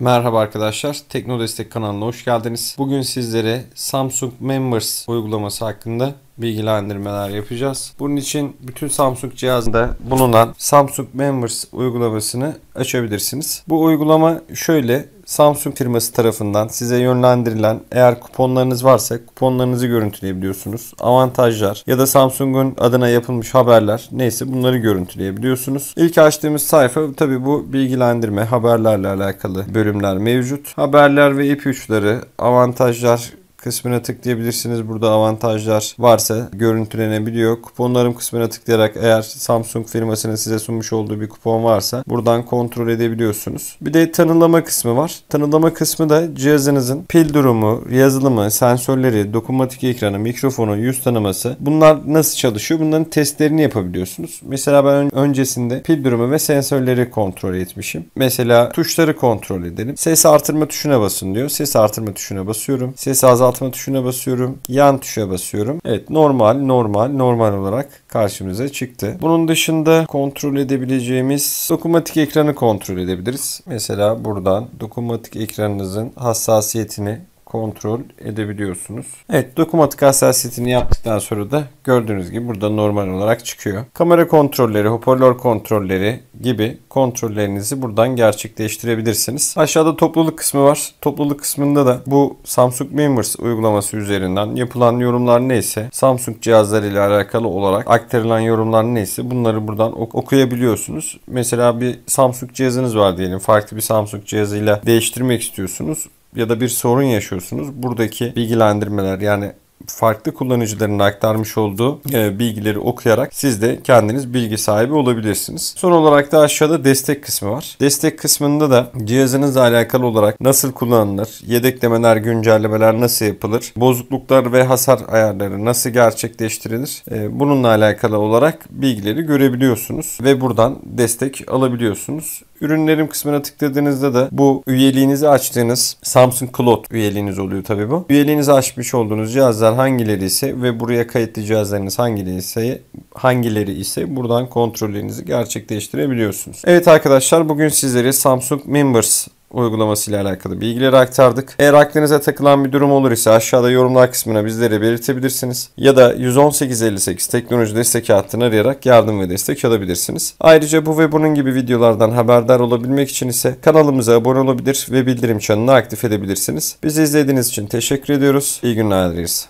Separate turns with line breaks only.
Merhaba arkadaşlar. Tekno Destek kanalına hoş geldiniz. Bugün sizlere Samsung Members uygulaması hakkında bilgilendirmeler yapacağız. Bunun için bütün Samsung cihazında bulunan Samsung Members uygulamasını açabilirsiniz. Bu uygulama şöyle Samsung firması tarafından size yönlendirilen eğer kuponlarınız varsa kuponlarınızı görüntüleyebiliyorsunuz. Avantajlar ya da Samsung'un adına yapılmış haberler neyse bunları görüntüleyebiliyorsunuz. İlk açtığımız sayfa tabi bu bilgilendirme haberlerle alakalı bölümler mevcut. Haberler ve ipuçları, avantajlar, kısmına tıklayabilirsiniz. Burada avantajlar varsa görüntülenebiliyor. Kuponlarım kısmına tıklayarak eğer Samsung firmasının size sunmuş olduğu bir kupon varsa buradan kontrol edebiliyorsunuz. Bir de tanımlama kısmı var. tanımlama kısmı da cihazınızın pil durumu, yazılımı, sensörleri, dokunmatik ekranı, mikrofonu, yüz tanıması bunlar nasıl çalışıyor? Bunların testlerini yapabiliyorsunuz. Mesela ben öncesinde pil durumu ve sensörleri kontrol etmişim. Mesela tuşları kontrol edelim. Ses artırma tuşuna basın diyor. Ses artırma tuşuna basıyorum. Ses azalt daraltma tuşuna basıyorum. Yan tuşa basıyorum. Evet normal normal normal olarak karşımıza çıktı. Bunun dışında kontrol edebileceğimiz dokunmatik ekranı kontrol edebiliriz. Mesela buradan dokunmatik ekranınızın hassasiyetini kontrol edebiliyorsunuz. Evet dokumatik hassasiyetini yaptıktan sonra da gördüğünüz gibi burada normal olarak çıkıyor. Kamera kontrolleri, hoparlör kontrolleri gibi kontrollerinizi buradan gerçekleştirebilirsiniz. Aşağıda topluluk kısmı var. Topluluk kısmında da bu Samsung Members uygulaması üzerinden yapılan yorumlar neyse Samsung cihazları ile alakalı olarak aktarılan yorumlar neyse bunları buradan ok okuyabiliyorsunuz. Mesela bir Samsung cihazınız var diyelim. Farklı bir Samsung cihazıyla değiştirmek istiyorsunuz ya da bir sorun yaşıyorsunuz. Buradaki bilgilendirmeler yani farklı kullanıcıların aktarmış olduğu e, bilgileri okuyarak siz de kendiniz bilgi sahibi olabilirsiniz. Son olarak da aşağıda destek kısmı var. Destek kısmında da cihazınızla alakalı olarak nasıl kullanılır, yedeklemeler, güncellemeler nasıl yapılır, bozukluklar ve hasar ayarları nasıl gerçekleştirilir e, bununla alakalı olarak bilgileri görebiliyorsunuz ve buradan destek alabiliyorsunuz. Ürünlerim kısmına tıkladığınızda da bu üyeliğinizi açtığınız Samsung Cloud üyeliğiniz oluyor tabi bu. Üyeliğinizi açmış olduğunuz cihazlar hangileri ise ve buraya kayıtlı cihazlarınız hangileri ise hangileri ise buradan kontrollerinizi gerçekleştirebiliyorsunuz. Evet arkadaşlar bugün sizlere Samsung Members Uygulamasıyla ile alakalı bilgileri aktardık. Eğer aklınıza takılan bir durum olur ise aşağıda yorumlar kısmına bizlere belirtebilirsiniz. Ya da 11858 teknoloji destek hattını arayarak yardım ve destek alabilirsiniz. Ayrıca bu ve bunun gibi videolardan haberdar olabilmek için ise kanalımıza abone olabilir ve bildirim çanını aktif edebilirsiniz. Bizi izlediğiniz için teşekkür ediyoruz. İyi günler dileriz.